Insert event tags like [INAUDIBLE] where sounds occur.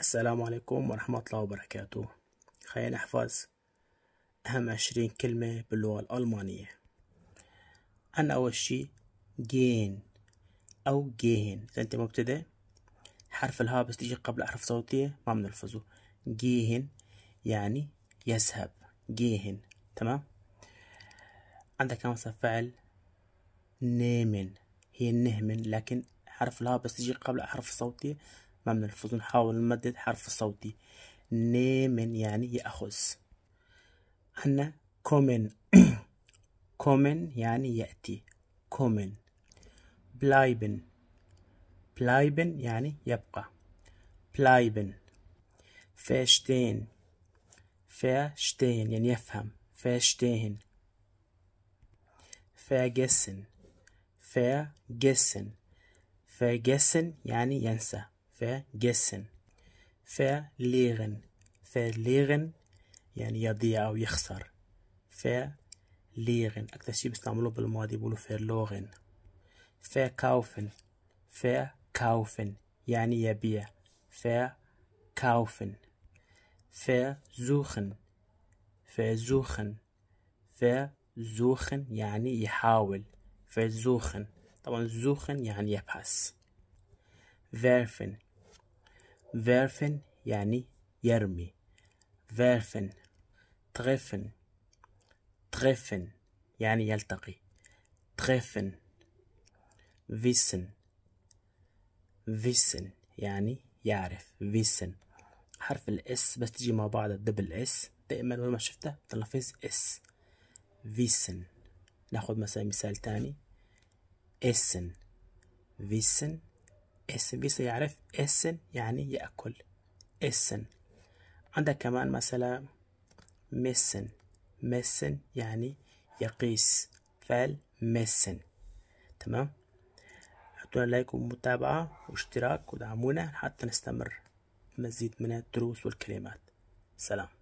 السلام عليكم ورحمة الله وبركاته خلينا نحفظ أهم عشرين كلمة باللغة الألمانية أنا أول شي جين أو جين إذا أنت مبتدئ حرف الهاء بس تيجي قبل أحرف صوتية ما بنلفظه جيهن يعني يذهب جيهن تمام عندك مثلا فعل نيمن هي نهمن لكن حرف الهاء بس تيجي قبل أحرف الصوتية مبنى الفصول نحاول نمدد حرف صوتي نيمن يعني يأخذ عنا كومن [COUGHS] كومن يعني يأتي كومن بلايبن بلايبن يعني يبقى بلايبن فاشتين فاشتين يعني يفهم فاشتين فاجسن فاجسن فاجسن يعني ينسى vergessen verlieren verlieren يعني يضيع أو يخسر verlieren أكتر شي بيستعملوه بالماضي بيقولوا verloren verkaufen verkaufen يعني يبيع verkaufen versuchen versuchen versuchen يعني يحاول versuchen طبعا suchen يعني يبحث werfen فيرفن يعني يرمي فيرفن treffen treffen يعني يلتقي treffen wissen wissen يعني يعرف wissen حرف الاس بس تجي مع بعض الدبل اس دائما وين ما شفتها تلفظ اس wissen ناخد مثلا مثال تاني اسن wissen بيصير يعرف اسن يعني يأكل اسن عندك كمان مثلا مسن مسن يعني يقيس فعل مسن تمام حطونا لايك ومتابعة واشتراك ودعمونا حتى نستمر بمزيد من الدروس والكلمات سلام